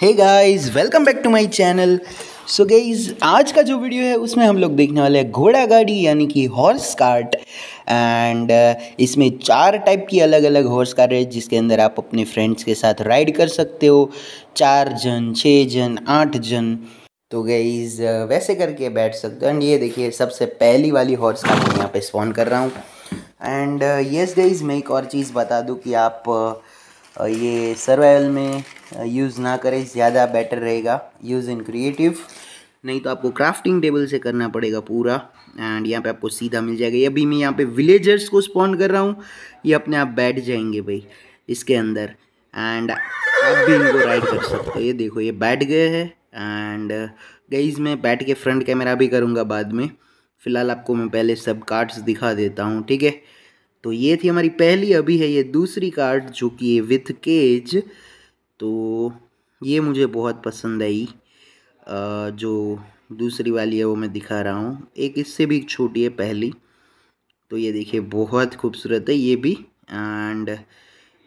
hey guys welcome back to my channel so guys आज का जो वीडियो है उसमें हम लोग देखने वाले हैं घोड़ा गाड़ी यानी कि हॉर्स कार्ट एंड इसमें चार टाइप की अलग अलग हॉर्स कार है जिसके अंदर आप अपने फ्रेंड्स के साथ राइड कर सकते हो चार जन छः जन आठ जन तो गाइज uh, वैसे करके बैठ सकते हो एंड ये देखिए सबसे पहली वाली हॉर्स कार मैं यहाँ पर स्पॉन कर रहा हूँ एंड येस गाइज मैं एक और चीज़ बता दूँ कि आप uh, ये सर्वाइवल में यूज़ uh, ना करें ज़्यादा बेटर रहेगा यूज़ इन क्रिएटिव नहीं तो आपको क्राफ्टिंग टेबल से करना पड़ेगा पूरा एंड यहाँ पे आपको सीधा मिल जाएगा ये अभी मैं यहाँ पे विलेजर्स को स्पॉन कर रहा हूँ ये अपने आप बैठ जाएंगे भाई इसके अंदर एंड आप भी इनको राइड कर सकते हो ये देखो ये बैठ गए हैं एंड गईज uh, मैं बैठ के फ्रंट कैमरा भी करूँगा बाद में फ़िलहाल आपको मैं पहले सब कार्ड्स दिखा देता हूँ ठीक है तो ये थी हमारी पहली अभी है ये दूसरी कार्ड जो कि विथ केज तो ये मुझे बहुत पसंद आई जो दूसरी वाली है वो मैं दिखा रहा हूँ एक इससे भी छोटी है पहली तो ये देखिए बहुत खूबसूरत है ये भी एंड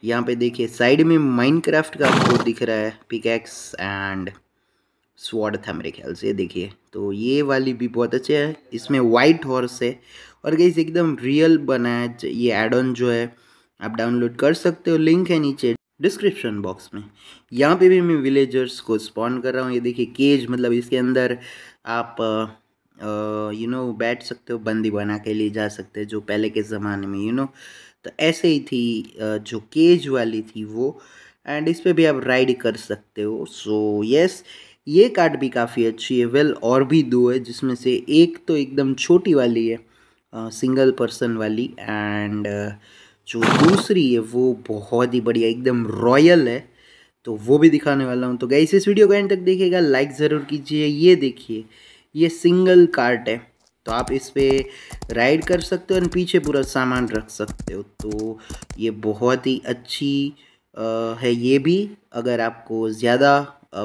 यहाँ पे देखिए साइड में माइनक्राफ्ट का आपको दिख रहा है पिकैक्स एंड स्वाड था मेरे ख्याल से देखिए तो ये वाली भी बहुत अच्छी है इसमें वाइट हॉर्स है और गई एकदम रियल बना है ये एड ऑन जो है आप डाउनलोड कर सकते हो लिंक है नीचे डिस्क्रिप्शन बॉक्स में यहाँ पे भी मैं विलेजर्स को स्पॉन कर रहा हूँ ये देखिए केज मतलब इसके अंदर आप यू नो बैठ सकते हो बंदी बना के लिए जा सकते हैं जो पहले के ज़माने में यू you नो know, तो ऐसे ही थी जो केज वाली थी वो एंड इस पर भी आप राइड कर सकते हो सो so, यस yes, ये कार्ड भी काफ़ी अच्छी है वेल well, और भी दो है जिसमें से एक तो एकदम छोटी वाली है सिंगल पर्सन वाली एंड uh, जो दूसरी है वो बहुत ही बढ़िया एकदम रॉयल है तो वो भी दिखाने वाला हूँ तो गई इस वीडियो को एंड तक देखिएगा लाइक ज़रूर कीजिए ये देखिए ये सिंगल कार्ट है तो आप इस पर राइड कर सकते हो और पीछे पूरा सामान रख सकते हो तो ये बहुत ही अच्छी आ, है ये भी अगर आपको ज़्यादा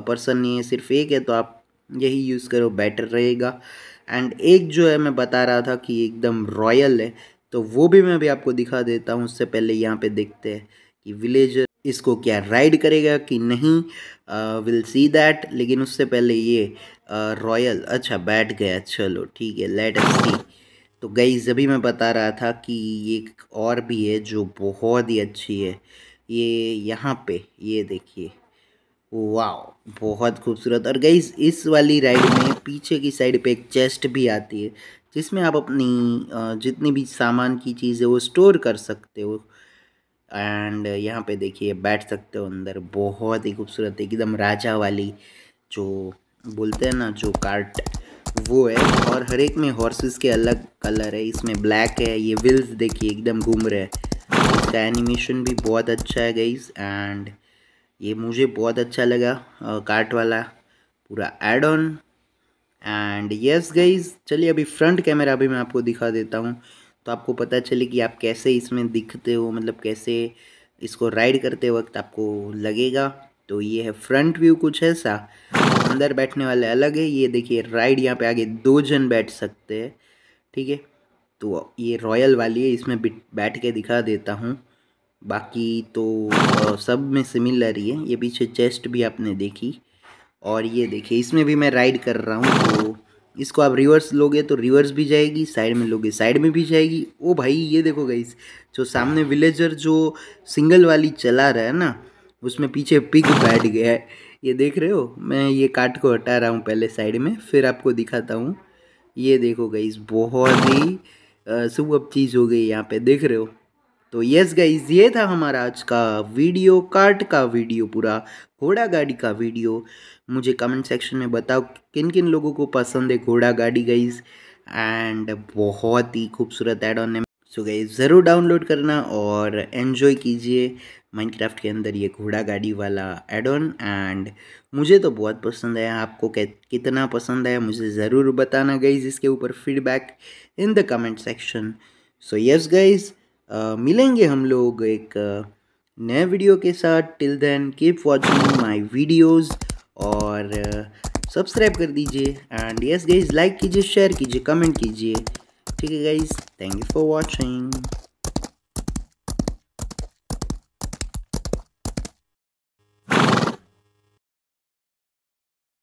पर्सन नहीं है सिर्फ एक है तो आप यही यूज़ करो बेटर रहेगा एंड एक जो है मैं बता रहा था कि एकदम रॉयल है तो वो भी मैं अभी आपको दिखा देता हूँ उससे पहले यहाँ पे देखते हैं कि विलेजर इसको क्या राइड करेगा कि नहीं विल सी दैट लेकिन उससे पहले ये रॉयल अच्छा बैठ गया चलो ठीक है लेट एस सी तो गई अभी मैं बता रहा था कि ये और भी है जो बहुत ही अच्छी है ये यहाँ पे ये देखिए वाह बहुत खूबसूरत और गई इस वाली राइड में पीछे की साइड पे एक चेस्ट भी आती है जिसमें आप अपनी जितनी भी सामान की चीज़ है वो स्टोर कर सकते हो एंड यहाँ पे देखिए बैठ सकते हो अंदर बहुत ही खूबसूरत एकदम राजा वाली जो बोलते हैं ना जो कार्ट वो है और हर एक में हॉर्सेस के अलग कलर है इसमें ब्लैक है ये व्हील्स देखिए एकदम घूम रहे हैं इसका एनिमेशन भी बहुत अच्छा है गई एंड ये मुझे बहुत अच्छा लगा कार्ट वाला पूरा add on and yes guys चलिए अभी फ्रंट कैमरा भी मैं आपको दिखा देता हूँ तो आपको पता चले कि आप कैसे इसमें दिखते हो मतलब कैसे इसको राइड करते वक्त आपको लगेगा तो ये है फ्रंट व्यू कुछ ऐसा अंदर बैठने वाले अलग है ये देखिए राइड यहाँ पे आगे दो जन बैठ सकते हैं ठीक है तो ये रॉयल वाली है इसमें बैठ के दिखा देता हूँ बाकी तो सब में सिमिलर ही है ये पीछे चेस्ट भी आपने देखी और ये देखिए इसमें भी मैं राइड कर रहा हूँ तो इसको आप रिवर्स लोगे तो रिवर्स भी जाएगी साइड में लोगे साइड में भी जाएगी ओ भाई ये देखो गई जो सामने विलेजर जो सिंगल वाली चला रहा है ना उसमें पीछे पिग बैठ गया है ये देख रहे हो मैं ये काट को हटा रहा हूँ पहले साइड में फिर आपको दिखाता हूँ ये देखो गई बहुत ही सुबह चीज़ हो गई यहाँ पे देख रहे हो तो यस गाइज ये था हमारा आज का वीडियो कार्ट का वीडियो पूरा घोड़ा गाड़ी का वीडियो मुझे कमेंट सेक्शन में बताओ किन किन लोगों को पसंद है घोड़ा गाड़ी गाइज एंड बहुत ही खूबसूरत एड ऑन है सो गाइज ज़रूर डाउनलोड करना और एन्जॉय कीजिए माइनक्राफ्ट के अंदर ये घोड़ा गाड़ी वाला एड ऑन एंड मुझे तो बहुत पसंद है आपको कितना पसंद है मुझे ज़रूर बताना गाइज इसके ऊपर feedback in the comment section so yes guys मिलेंगे हम लोग एक नए वीडियो के साथ till then keep watching my videos और सब्सक्राइब कर दीजिए एंड यस गाइज लाइक कीजिए शेयर कीजिए कमेंट कीजिए ठीक है guys thank you for watching